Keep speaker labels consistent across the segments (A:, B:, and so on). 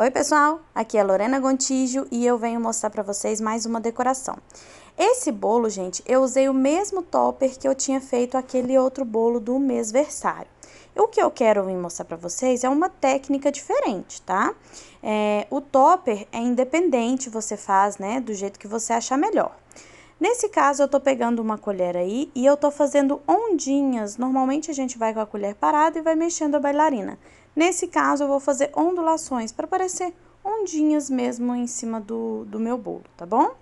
A: Oi pessoal, aqui é Lorena Gontijo e eu venho mostrar para vocês mais uma decoração. Esse bolo, gente, eu usei o mesmo topper que eu tinha feito aquele outro bolo do mêsversário. O que eu quero vir mostrar para vocês é uma técnica diferente, tá? É, o topper é independente, você faz, né, do jeito que você achar melhor. Nesse caso, eu estou pegando uma colher aí e eu estou fazendo ondinhas. Normalmente a gente vai com a colher parada e vai mexendo a bailarina. Nesse caso, eu vou fazer ondulações para parecer ondinhas mesmo em cima do, do meu bolo, tá bom?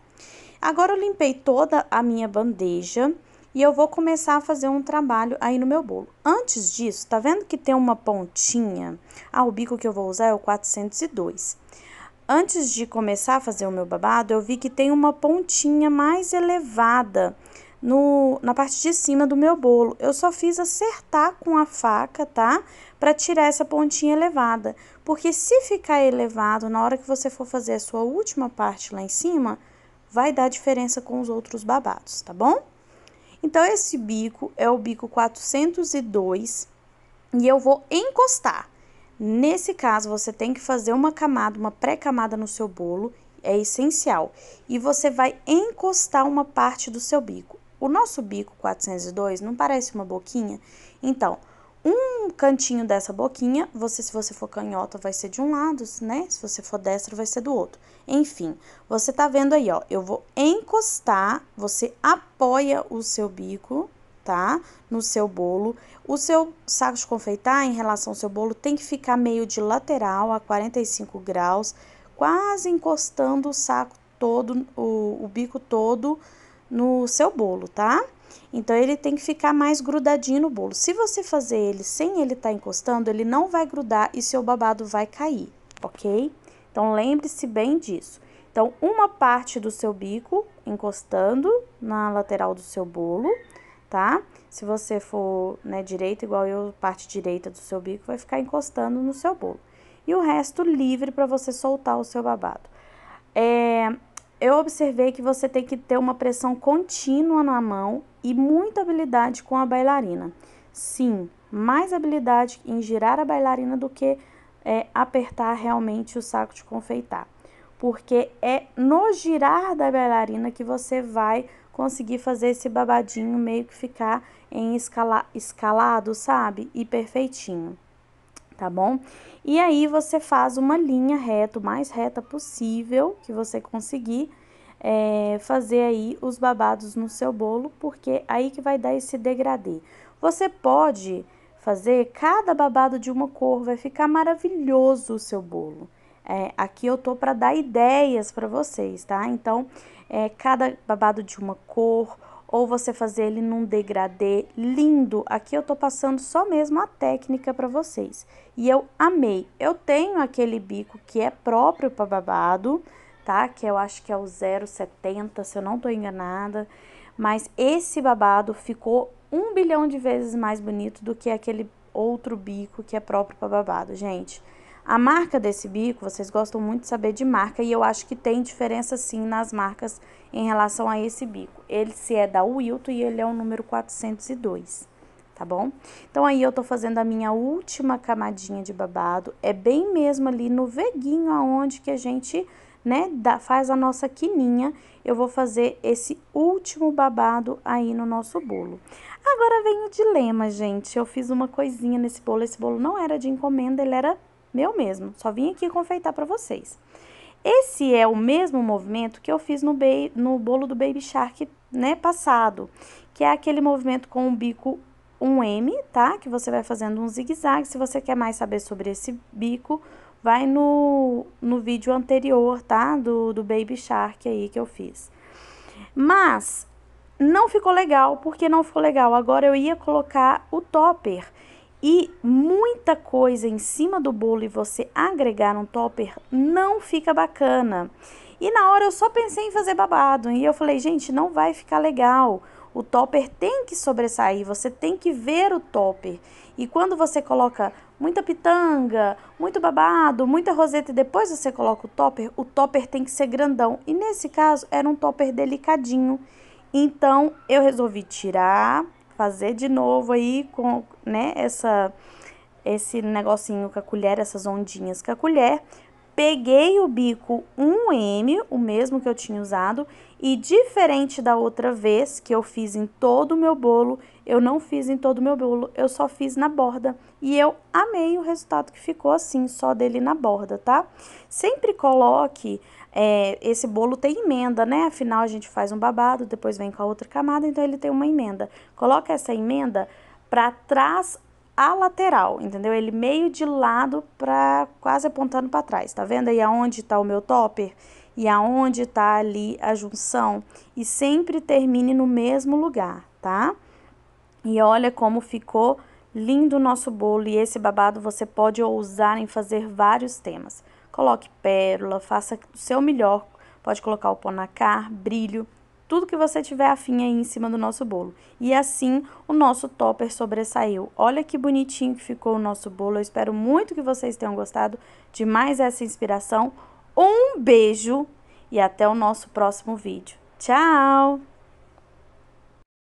A: Agora eu limpei toda a minha bandeja e eu vou começar a fazer um trabalho aí no meu bolo. Antes disso, tá vendo que tem uma pontinha? Ah, o bico que eu vou usar é o 402. Antes de começar a fazer o meu babado, eu vi que tem uma pontinha mais elevada no, na parte de cima do meu bolo. Eu só fiz acertar com a faca, tá? Para tirar essa pontinha elevada. Porque se ficar elevado na hora que você for fazer a sua última parte lá em cima, vai dar diferença com os outros babados, tá bom? Então, esse bico é o bico 402 e eu vou encostar. Nesse caso, você tem que fazer uma camada, uma pré-camada no seu bolo, é essencial. E você vai encostar uma parte do seu bico. O nosso bico 402 não parece uma boquinha? Então, um cantinho dessa boquinha, você se você for canhota vai ser de um lado, né? Se você for destro vai ser do outro. Enfim, você tá vendo aí, ó, eu vou encostar, você apoia o seu bico tá? No seu bolo. O seu saco de confeitar, em relação ao seu bolo, tem que ficar meio de lateral a 45 graus, quase encostando o saco todo, o, o bico todo no seu bolo, tá? Então, ele tem que ficar mais grudadinho no bolo. Se você fazer ele sem ele estar tá encostando, ele não vai grudar e seu babado vai cair, ok? Então, lembre-se bem disso. Então, uma parte do seu bico encostando na lateral do seu bolo tá? Se você for né, direito, igual eu, parte direita do seu bico, vai ficar encostando no seu bolo. E o resto livre para você soltar o seu babado. É, eu observei que você tem que ter uma pressão contínua na mão e muita habilidade com a bailarina. Sim, mais habilidade em girar a bailarina do que é, apertar realmente o saco de confeitar. Porque é no girar da bailarina que você vai conseguir fazer esse babadinho meio que ficar em escala, escalado, sabe? E perfeitinho, tá bom? E aí você faz uma linha reta, o mais reta possível que você conseguir, é, fazer aí os babados no seu bolo, porque aí que vai dar esse degradê. Você pode fazer cada babado de uma cor, vai ficar maravilhoso o seu bolo. É, aqui eu tô para dar ideias para vocês, tá? Então, é, cada babado de uma cor, ou você fazer ele num degradê lindo. Aqui eu tô passando só mesmo a técnica para vocês. E eu amei. Eu tenho aquele bico que é próprio para babado, tá? Que eu acho que é o 0,70, se eu não tô enganada. Mas esse babado ficou um bilhão de vezes mais bonito do que aquele outro bico que é próprio para babado, gente. A marca desse bico, vocês gostam muito de saber de marca e eu acho que tem diferença sim nas marcas em relação a esse bico. Ele se é da Wilton e ele é o número 402, tá bom? Então aí eu tô fazendo a minha última camadinha de babado, é bem mesmo ali no veguinho aonde que a gente, né, dá, faz a nossa quininha, eu vou fazer esse último babado aí no nosso bolo. Agora vem o dilema, gente, eu fiz uma coisinha nesse bolo, esse bolo não era de encomenda, ele era meu mesmo. Só vim aqui confeitar para vocês. Esse é o mesmo movimento que eu fiz no, no bolo do Baby Shark, né, passado, que é aquele movimento com o bico 1M, tá? Que você vai fazendo um zigue-zague. Se você quer mais saber sobre esse bico, vai no, no vídeo anterior, tá? Do, do Baby Shark aí que eu fiz. Mas não ficou legal, porque não ficou legal. Agora eu ia colocar o topper e muita coisa em cima do bolo e você agregar um topper, não fica bacana. E na hora eu só pensei em fazer babado e eu falei, gente, não vai ficar legal. O topper tem que sobressair, você tem que ver o topper. E quando você coloca muita pitanga, muito babado, muita roseta e depois você coloca o topper, o topper tem que ser grandão. E nesse caso era um topper delicadinho. Então eu resolvi tirar fazer de novo aí com, né, essa esse negocinho com a colher, essas ondinhas com a colher. Peguei o bico 1M, o mesmo que eu tinha usado, e diferente da outra vez que eu fiz em todo o meu bolo, eu não fiz em todo o meu bolo, eu só fiz na borda. E eu amei o resultado que ficou assim, só dele na borda, tá? Sempre coloque, é, esse bolo tem emenda, né? Afinal, a gente faz um babado, depois vem com a outra camada, então ele tem uma emenda. Coloque essa emenda para trás a lateral, entendeu? Ele meio de lado para quase apontando para trás, tá vendo aí aonde tá o meu topper? E aonde tá ali a junção? E sempre termine no mesmo lugar, tá? E olha como ficou lindo o nosso bolo e esse babado você pode ousar em fazer vários temas. Coloque pérola, faça o seu melhor, pode colocar o ponacar, brilho, tudo que você tiver afim aí em cima do nosso bolo. E assim o nosso topper sobressaiu. Olha que bonitinho que ficou o nosso bolo. Eu espero muito que vocês tenham gostado de mais essa inspiração. Um beijo e até o nosso próximo vídeo. Tchau!